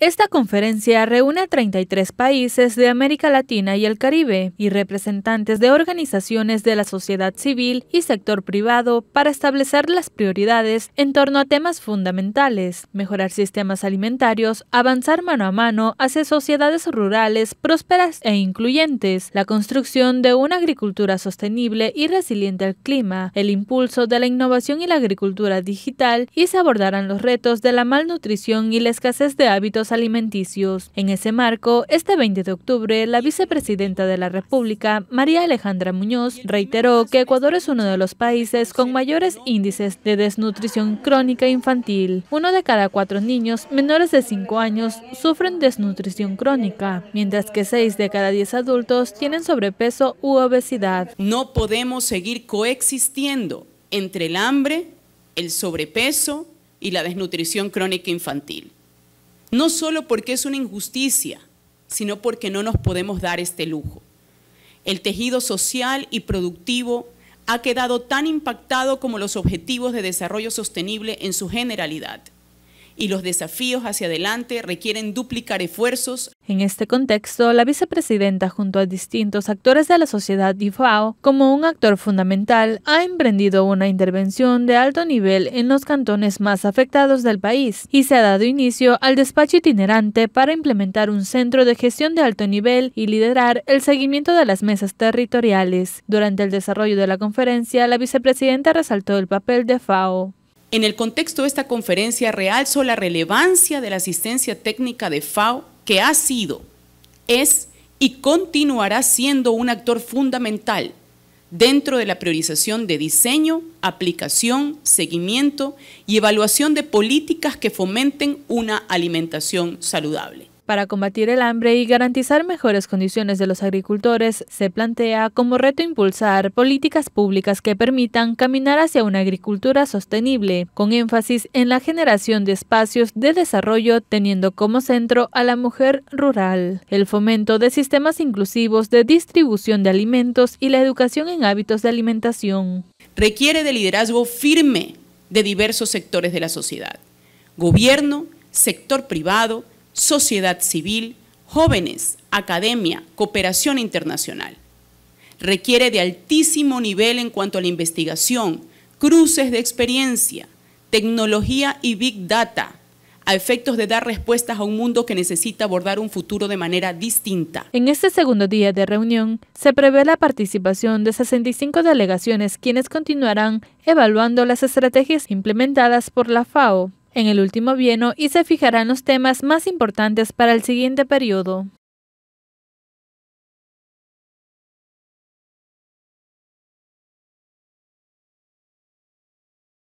Esta conferencia reúne a 33 países de América Latina y el Caribe y representantes de organizaciones de la sociedad civil y sector privado para establecer las prioridades en torno a temas fundamentales, mejorar sistemas alimentarios, avanzar mano a mano hacia sociedades rurales prósperas e incluyentes, la construcción de una agricultura sostenible y resiliente al clima, el impulso de la innovación y la agricultura digital y se abordarán los retos de la malnutrición y la escasez de hábitos alimenticios. En ese marco, este 20 de octubre, la vicepresidenta de la República, María Alejandra Muñoz, reiteró que Ecuador es uno de los países con mayores índices de desnutrición crónica infantil. Uno de cada cuatro niños menores de 5 años sufren desnutrición crónica, mientras que seis de cada 10 adultos tienen sobrepeso u obesidad. No podemos seguir coexistiendo entre el hambre, el sobrepeso y la desnutrición crónica infantil. No solo porque es una injusticia, sino porque no nos podemos dar este lujo. El tejido social y productivo ha quedado tan impactado como los objetivos de desarrollo sostenible en su generalidad. Y los desafíos hacia adelante requieren duplicar esfuerzos en este contexto, la vicepresidenta, junto a distintos actores de la sociedad y FAO, como un actor fundamental, ha emprendido una intervención de alto nivel en los cantones más afectados del país y se ha dado inicio al despacho itinerante para implementar un centro de gestión de alto nivel y liderar el seguimiento de las mesas territoriales. Durante el desarrollo de la conferencia, la vicepresidenta resaltó el papel de FAO. En el contexto de esta conferencia realzó la relevancia de la asistencia técnica de FAO que ha sido, es y continuará siendo un actor fundamental dentro de la priorización de diseño, aplicación, seguimiento y evaluación de políticas que fomenten una alimentación saludable. Para combatir el hambre y garantizar mejores condiciones de los agricultores, se plantea como reto impulsar políticas públicas que permitan caminar hacia una agricultura sostenible, con énfasis en la generación de espacios de desarrollo teniendo como centro a la mujer rural, el fomento de sistemas inclusivos de distribución de alimentos y la educación en hábitos de alimentación. Requiere de liderazgo firme de diversos sectores de la sociedad, gobierno, sector privado, sociedad civil, jóvenes, academia, cooperación internacional. Requiere de altísimo nivel en cuanto a la investigación, cruces de experiencia, tecnología y big data, a efectos de dar respuestas a un mundo que necesita abordar un futuro de manera distinta. En este segundo día de reunión se prevé la participación de 65 delegaciones quienes continuarán evaluando las estrategias implementadas por la FAO en el último bieno y se fijarán los temas más importantes para el siguiente periodo.